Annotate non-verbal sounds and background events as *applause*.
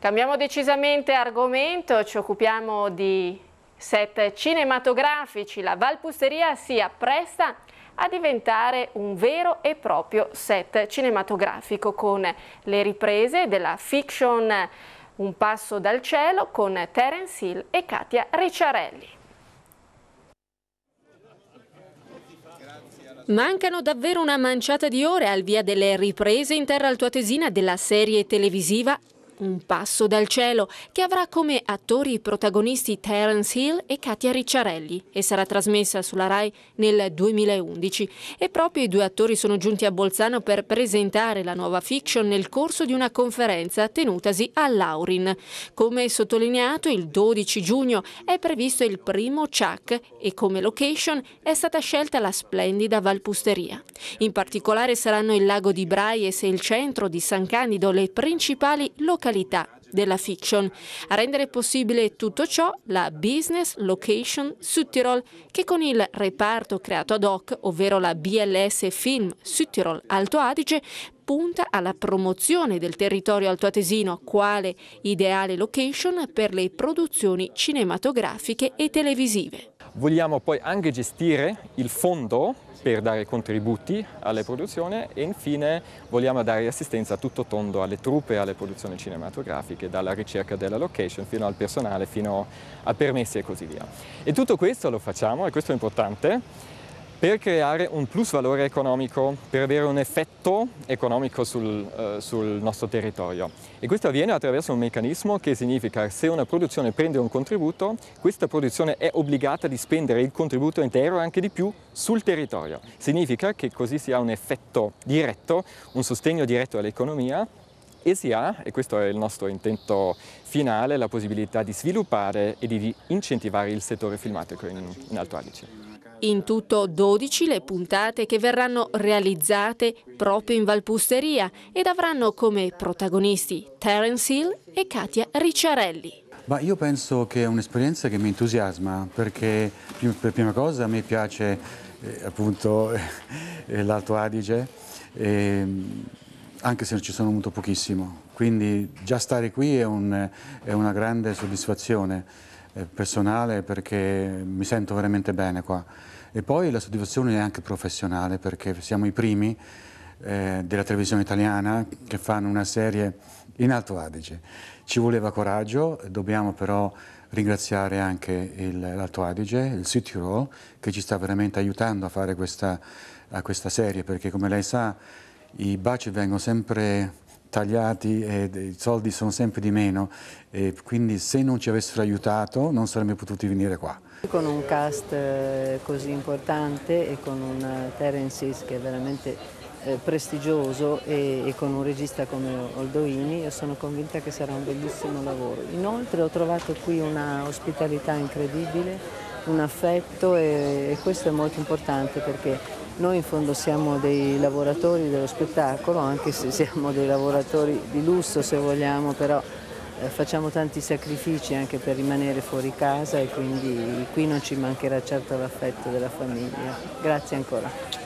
Cambiamo decisamente argomento, ci occupiamo di set cinematografici. La Valpusteria si appresta a diventare un vero e proprio set cinematografico con le riprese della fiction Un passo dal cielo con Terence Hill e Katia Ricciarelli. Mancano davvero una manciata di ore al via delle riprese in terra altoatesina della serie televisiva un passo dal cielo che avrà come attori i protagonisti Terence Hill e Katia Ricciarelli e sarà trasmessa sulla RAI nel 2011 e proprio i due attori sono giunti a Bolzano per presentare la nuova fiction nel corso di una conferenza tenutasi a Laurin. Come sottolineato il 12 giugno è previsto il primo Chuck e come location è stata scelta la splendida Valpusteria. In particolare saranno il lago di Braies e il centro di San Candido le principali località località della fiction. A rendere possibile tutto ciò la Business Location Südtirol che con il reparto creato ad hoc, ovvero la BLS Film Südtirol Alto Adige, punta alla promozione del territorio altoatesino quale ideale location per le produzioni cinematografiche e televisive. Vogliamo poi anche gestire il fondo per dare contributi alle produzioni e infine vogliamo dare assistenza a tutto tondo alle truppe e alle produzioni cinematografiche, dalla ricerca della location fino al personale, fino a permessi e così via. E tutto questo lo facciamo, e questo è importante, per creare un plus valore economico, per avere un effetto economico sul, eh, sul, nostro territorio. E questo avviene attraverso un meccanismo che significa che se una produzione prende un contributo, questa produzione è obbligata di spendere il contributo intero e anche di più sul territorio. Significa che così si ha un effetto diretto, un sostegno diretto all'economia e si ha, e questo è il nostro intento finale, la possibilità di sviluppare e di incentivare il settore filmatico in, in Alto Adige. In tutto 12 le puntate che verranno realizzate proprio in Valpusteria ed avranno come protagonisti Terence Hill e Katia Ricciarelli. Ma io penso che è un'esperienza che mi entusiasma perché per prima cosa a me piace eh, appunto *laughs* eh, l'Alto Adige eh, anche se ci sono molto pochissimo, quindi già stare qui è, un, è una grande soddisfazione. Eh, personale perché mi sento veramente bene qua. E poi la soddisfazione è anche professionale perché siamo i primi eh, della televisione italiana che fanno una serie in Alto Adige. Ci voleva coraggio, dobbiamo però ringraziare anche l'Alto Adige, il city Südtirol, che ci sta veramente aiutando a fare questa, a questa serie perché come lei sa i baci vengono sempre tagliati e i soldi sono sempre di meno e quindi se non ci avessero aiutato non saremmo potuti venire qua. Con un cast eh, così importante e con un eh, Terence che è veramente eh, prestigioso e, con un regista come Oldoini io sono convinta che sarà un bellissimo lavoro. Inoltre ho trovato qui una ospitalità incredibile, un affetto e questo è molto importante perché noi in fondo siamo dei lavoratori dello spettacolo, anche se siamo dei lavoratori di lusso se vogliamo, però eh, facciamo tanti sacrifici anche per rimanere fuori casa e quindi qui non ci mancherà certo l'affetto della famiglia. Grazie ancora.